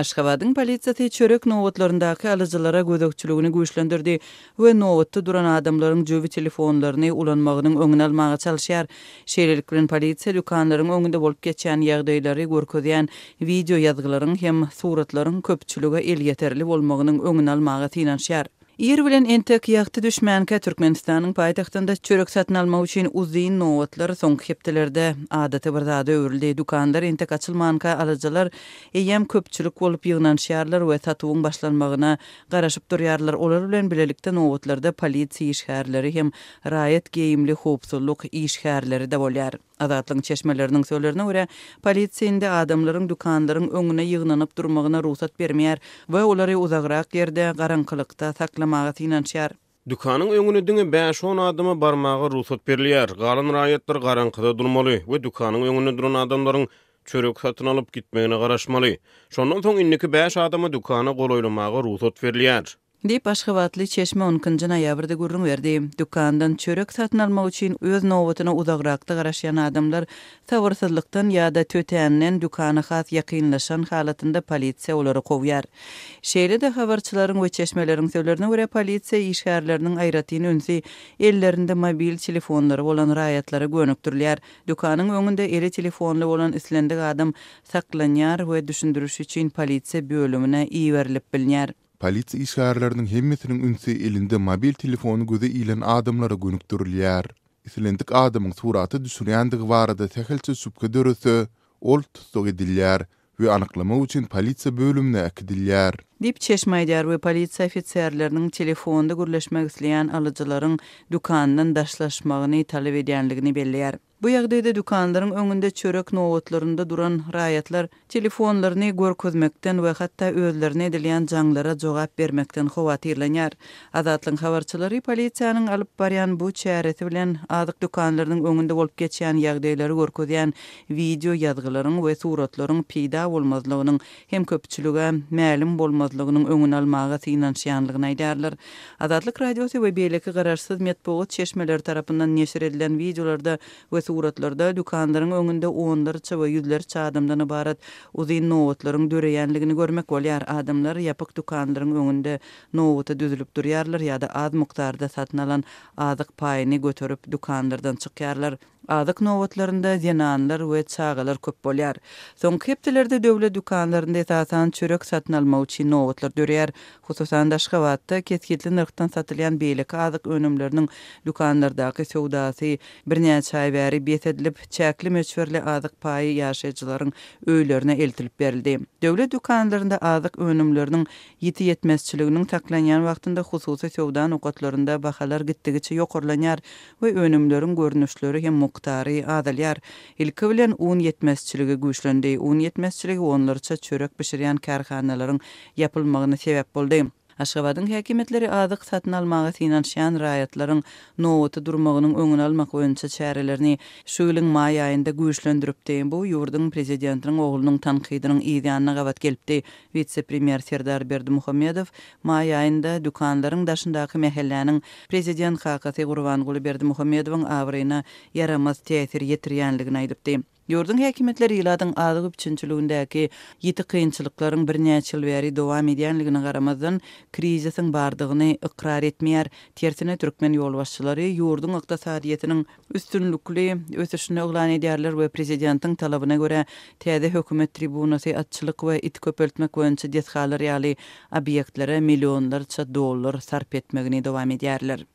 Aşgabadyň polisiýa teçerek nowatlaryndaky alyjylara gözekçiligini güýçlendirdi we nowatda duran adamlaryň jöwi telefonlaryny ulanmagynyň öňüne almagy çalşýar. Şeýlelikden polisiýa dukanlaryň öňünde bolup geçen ýagdaýlary görkezýän video ýazgylaryň hem suratlaryň köpçüligi el ýeterli bolmagynyň öňüne almagy tinanşýar. Ýer bilen entek yaqty düşmänke Türkmenistanyň paýtagtynda çörek satyn alma üçin uzyn nowatlar soň hepdelerde adaty bir zada öwrüldi. Dukandar entek açylmanka alyjylar eýem köpçülük bolup ýygnan şäherler we satuwyň başlanmagyna garaşyp durýarlar. Olar bilen bilelikde nowatlarda polisiýa işgärleri hem raýat geýimli iş işgärleri de bolýar. Adatlyň çeşmeleriniň söýlerine görä, polisiýa indi adamlaryň dukanlaryň öňüne ýygnanyp durmagyna ruhsat bermeýär we olary uzagraq ýerde garanqylykda saklamagy synanýar. Dukanyň öňüne düňe beş on adamy barmagy ruhsat berilýär. Galyn raýatlar garanqyda durmaly we dukanyň öňüne duran adamlaryň çörek satyn alıp gitmegine garaşmaly. Şondan soň indiki 5 adamy dukana goýulmagy ruhsat berilýär. Dip aşgabatly çeşme 10-njy noýabrda verdi. berdi. Dukandan çörek satyn almak üçin öz nowatyna uzagrakda garaşýan adamlar sabırsyzlykdan ýa-da tötenden dukany has ýakynlaşan halatynda polisiýa olary gowýar. Şeýle de habarçylaryň we çeşmeleriň söýlerine görä polisiýa işgärleriniň aýratyny ünsi ellerinde mobil telefonlary bolan raýatlara gönükdirilýär. Dukanyň öňünde eli telefonly bolan islendik adam saklanýar we düşündiriş üçin polisiýa bölümine iýerlip bilinýär. polisi işgarlarının hemmetinin ünsi elinde mobil telefonu gözü ilen adamlara gönüktürülüyor. Islendik adamın suraty düşüreyendik varada tekhilçü sübke dörüsü, ol tüsto gediliyor. Ve anıklama uçin polisi bölümüne Dip çeşmaydiar ve polisiýa ofisiyarlarının telefonda gürleşmek isleýän alıcıların dükkanının daşlaşmagyny talap talavidiyy talavidiyy Bu ýagdaýda dükanlaryň öňünde çörek nowatlarynda duran raýatlar telefonlaryny görkezmekden we hatda özlerini edilýän janglara jogap bermekden howatyrlanýar. Azatlyň habarçylary polisiýanyň alyp barýan bu çäreti bilen adyk dükanlaryň öňünde bolup geçýän ýagdaýlary görkezýän video ýazgylaryň we suratlaryň pida bolmazlygynyň hem köpçülige mälim bolmazlygynyň öňüni almagy synanşyanlygyny aýdarlar. Adatlyk radiosy we beýleki gararsyz metbuat çeşmeleri tarapyndan neşir edilen videolarda we suratlarda dükkanların önünde onlarca ve yüzlerce adamdan ibaret uzun nohutların döreyenligini görmek olyar. Adamlar yapık dükkanların önünde nohuta düzülüp duryarlar ya da az muktarda satın alan azık payini götürüp dükkanlardan çıkarlar. Adık novatlarında zinanlar ve çağalar köp bolyar. Son keptelerde dövle dükkanlarında esasan çörek satın alma uçin novatlar dörüyer. vatta da şıkavatta keskitli nırktan satılayan beylik adık önümlerinin dükkanlardaki sevdası beýet edilip, çäkli möçberli azyk paýy ýaşajylaryň öýlerine eltilip berildi. Döwlet dükanlarynda azyk önümlerinin ýeti ýetmezçiliginiň taklanýan wagtynda hususy söwdan okatlarynda bahalar gitdigiçe ýokurlanýar we önümlerin görnüşleri hem muktary adalyar. Ilki bilen un ýetmezçiligi güýçlendi. Un ýetmezçiligi onlarça çörek pişirýän karhanalaryň ýapylmagyna sebäp boldy. Aşgabadyn häkimetleri adyq satnal magazynan şanrayatlaryň nowaty durmagyny öňe almak boýunça şahyrlerini şewling maý aýynda güýçlendirip bu ýurdyň prezidentiniň oğlunyň tan̆yydynyň ýeganyna gawat gelipdi. Wice-premier Serdar Berdimuhammedow maý aýynda dükanlaryň daşyndaky prezident prezidenti Hakyat Gurbanow Berdimuhammedowyň awryna yaramaz täsir ýetirýänligine aýdypdy. Ýurdun häkimetleri iladın adıgı pçinçilüğündeki yiti kynçylyklaryň bir neçil veri doğam edyenliğine karamadın krizisin bardığını ikrar etmeyer tersine Türkmen yolbaşçıları yurdun ıkta saadiyetinin üstünlükli ötüşünü ılan ediyarlar ve prezidentin talabına göre tedi hükümet tribunası atçılık ve it ve itköpöltmek ve itköpöltmek ve itköpöltmek dollar sarp ve